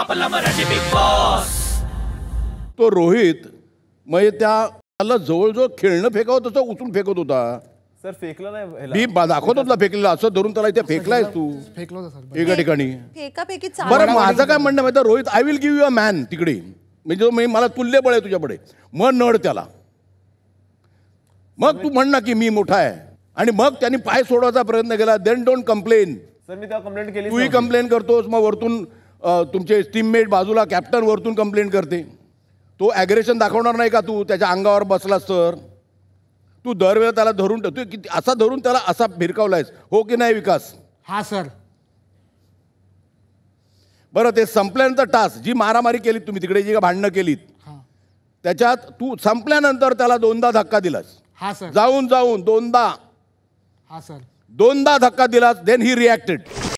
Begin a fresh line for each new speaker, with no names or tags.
आपला Marathi big boss
तो रोहित म्हणजे त्याला जवळजवळ खेळणं फेकावत होतं उचलून फेकत होता
सर फेकलं नाही दाखवत
होता फेकलेला असं धरून त्याला इथे फेकलाय तू
फेकलो एका ठिकाणी बरं माझं काय
म्हणणं माहिती Rohit I will give you a man तिकडे म्हणजे, म्हणजे मला तुल्य बळ आहे तुझ्याकडे मग नड त्याला मग तू म्हण की मी मोठा आहे आणि मग त्यांनी पाय सोडवायचा प्रयत्न केला देन डोंट कंप्लेन
सर मी तेव्हा केली तूही कंप्लेन
करतोस मग वरतून तुमचे टीममेट बाजूला कॅप्टन वरतून कंप्लेंट करते तो ॲग्रेशन दाखवणार नाही का तू त्याच्या अंगावर बसलास तर तू दरवेळेला त्याला धरून तू किती असा धरून त्याला असा भिरकावलायस हो की नाही विकास हा सर बरं ते संपल्यानंतर टास्क जी मारामारी केली तुम्ही तिकडे जी का भांडणं केलीत त्याच्यात तू संपल्यानंतर त्याला दोनदा धक्का दिलास हा सर जाऊन जाऊन दोनदा हा सर दोनदा धक्का दिलास देन ही रिॲक्टेड